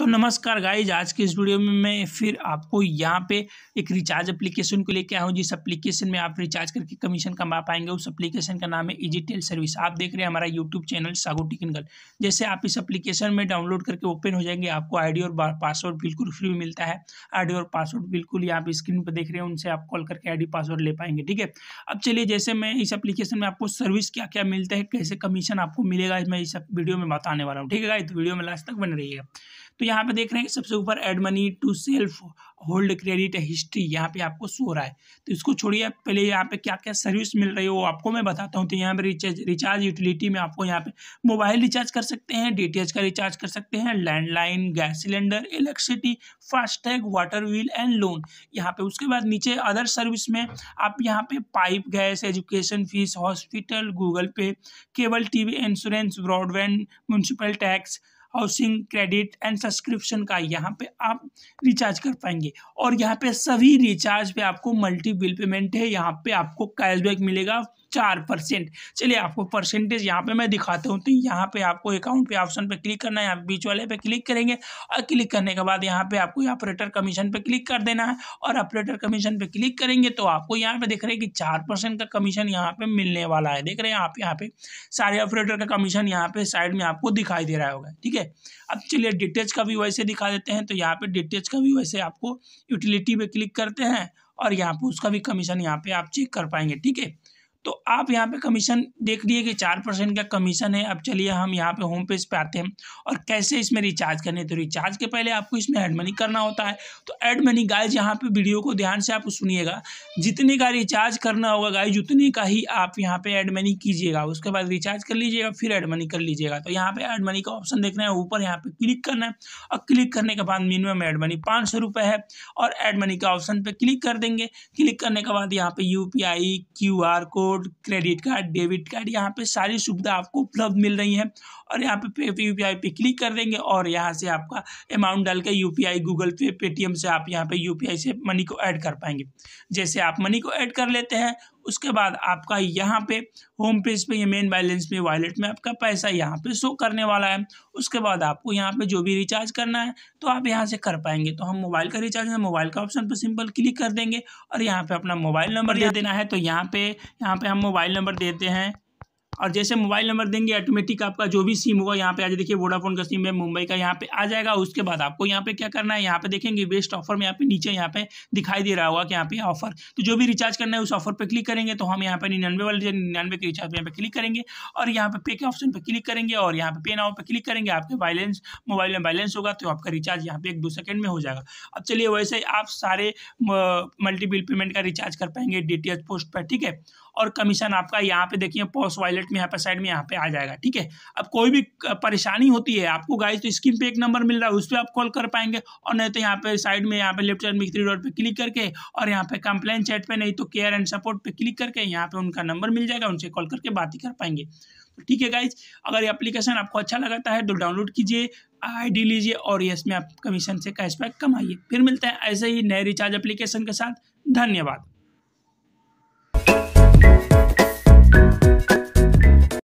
तो नमस्कार गाइज आज के इस वीडियो में मैं फिर आपको यहाँ पे एक रिचार्ज एप्लीकेशन को लेके आया हूँ जिस एप्लीकेशन में आप रिचार्ज करके कमीशन कमा पाएंगे उस एप्लीकेशन का नाम है इजी टेल सर्विस आप देख रहे हैं हमारा यूट्यूब चैनल सागो टिकनगल जैसे आप इस एप्लीकेशन में डाउनलोड करके ओपन हो जाएंगे आपको आई और पासवर्ड बिल्कुल फ्री मिलता है आई और पासवर्ड बिल्कुल यहाँ पे स्क्रीन पर देख रहे हैं उनसे आप कॉल करके आई पासवर्ड ले पाएंगे ठीक है अब चलिए जैसे मैं इस एप्लीकेशन में आपको सर्विस क्या क्या मिलता है कैसे कमीशन आपको मिलेगा मैं इस वीडियो में बताने वाला हूँ ठीक है गाइज वीडियो तो में लास्ट तक बन रही है तो यहाँ पे देख रहे हैं सबसे ऊपर add money to self hold credit history यहाँ पे आपको शो रहा है तो इसको छोड़िए पहले यहाँ पे क्या क्या सर्विस मिल रही है वो आपको मैं बताता हूँ तो यहाँ पे रिचार्ज रिचार्ज यूटिलिटी में आपको यहाँ पे मोबाइल रिचार्ज कर सकते हैं डी का रिचार्ज कर सकते हैं landline gas cylinder electricity FASTag water wheel and loan यहाँ पे उसके बाद नीचे अदर सर्विस में आप यहाँ पे pipe gas education fees hospital Google Pay cable T insurance broadband municipal tax housing credit and subscription का यहाँ पे आप रिचार्ज कर पाएंगे और यहाँ पे सभी रिचार्ज पे आपको मल्टी बिल पेमेंट है यहाँ पे आपको कैशबैक मिलेगा चार परसेंट चलिए आपको परसेंटेज यहाँ पे मैं दिखाता हूँ तो यहाँ पे आपको अकाउंट पे ऑप्शन पे क्लिक करना है यहाँ बीच वाले पे क्लिक करेंगे और क्लिक करने के बाद यहाँ पे आपको ऑपरेटर कमीशन पे क्लिक कर देना है और ऑपरेटर कमीशन पे क्लिक करेंगे तो आपको यहाँ पे देख रहे हैं कि चार परसेंट का कमीशन यहाँ पे मिलने वाला है देख रहे हैं आप यहाँ पे सारे ऑपरेटर का कमीशन यहाँ पे साइड में आपको दिखाई दे रहा होगा ठीक है अब चलिए डिटेल्स का भी वैसे दिखा देते हैं तो यहाँ पे डिटेल्स का भी वैसे आपको यूटिलिटी पे क्लिक करते हैं और यहाँ पे उसका भी कमीशन यहाँ पे आप चेक कर पाएंगे ठीक है तो आप यहाँ पे कमीशन देख लिए कि चार परसेंट का कमीशन है अब चलिए हम यहाँ पे होम पेज पे आते हैं और कैसे इसमें रिचार्ज करने तो रिचार्ज के पहले आपको इसमें एड मनी करना होता है तो एड मनी गाइज यहाँ पे वीडियो को ध्यान से आप सुनिएगा जितने का रिचार्ज करना होगा गाइज उतने का ही आप यहाँ पे एड मनी कीजिएगा उसके बाद रिचार्ज कर लीजिएगा फिर एड मनी कर लीजिएगा तो यहाँ पे एड मनी का ऑप्शन देखना है ऊपर यहाँ पे क्लिक करना है और क्लिक करने के बाद मिनिमम एड मनी पाँच सौ रुपये है और एड मनी के ऑप्शन पर क्लिक कर देंगे क्लिक करने के बाद यहाँ पे U P I Q R code code credit card debit card यहाँ पे सारी सुविधा आपको उपलब्ध मिल रही है और यहाँ पे यू पी आई पे क्लिक कर देंगे और यहाँ से आपका अमाउंट डाल के U P I Google Pay Paytm से आप यहाँ पे यू पी आई से मनी को ऐड कर पाएंगे जैसे आप मनी को ऐड कर लेते हैं उसके बाद आपका यहाँ पे होम पेज पे ये मेन बैलेंस में वॉलेट में आपका पैसा यहाँ पे शो करने वाला है उसके बाद आपको यहाँ पे जो भी रिचार्ज करना है तो आप यहाँ से कर पाएंगे तो हम मोबाइल का रिचार्ज है मोबाइल का ऑप्शन पर सिंपल क्लिक कर देंगे और यहाँ पे अपना मोबाइल नंबर दे देना है तो यहाँ पे यहाँ पे हम मोबाइल नंबर देते हैं और जैसे मोबाइल नंबर देंगे ऑटोमेटिक आपका जो भी सिम होगा यहाँ पे आज देखिए वोडाफोन का सिम है मुंबई का यहाँ पे आ जाएगा उसके बाद आपको यहाँ पे क्या करना है यहाँ पे देखेंगे बेस्ट ऑफर में यहाँ पे नीचे यहाँ पे दिखाई दे रहा होगा कि यहाँ पे ऑफर तो जो भी रिचार्ज करना है उस ऑफर पर क्लिक करेंगे तो हम यहाँ पे निन्यानवे वाले निन्यानवे के रिचार्ज यहाँ पे क्लिक करेंगे और यहाँ पे पे के ऑप्शन पर क्लिक करेंगे और यहाँ पे पे नाव पर क्लिक करेंगे आपके बैलेंस मोबाइल में बैलेंस होगा तो आपका रिचार्ज यहाँ पे एक दो सेकंड में हो जाएगा अब चलिए वैसे ही आप सारे मल्टीबिल पेमेंट का रिचार्ज कर पाएंगे डी पोस्ट पर ठीक है और कमीशन आपका यहाँ पे देखिए पोस्ट वॉलेट में यहाँ पर साइड में यहाँ पे आ जाएगा ठीक है अब कोई भी परेशानी होती है आपको गाइज तो स्क्रीन पे एक नंबर मिल रहा है उस पर आप कॉल कर पाएंगे और नहीं तो यहाँ पे साइड में यहाँ पे लेफ्ट साइड में थ्री डॉट पे क्लिक करके और यहाँ पे कंप्लेन चैट पे नहीं तो केयर एंड सपोर्ट पे क्लिक करके यहाँ पे उनका नंबर मिल जाएगा उनसे कॉल करके बात ही कर पाएंगे तो ठीक है गाइज अगर ये अप्लीकेशन आपको अच्छा लगाता है तो डाउनलोड कीजिए आईडी लीजिए और ये इसमें आप कमीशन से कैशबैक कमाइए फिर मिलते हैं ऐसे ही नए रिचार्ज एप्लीकेशन के साथ धन्यवाद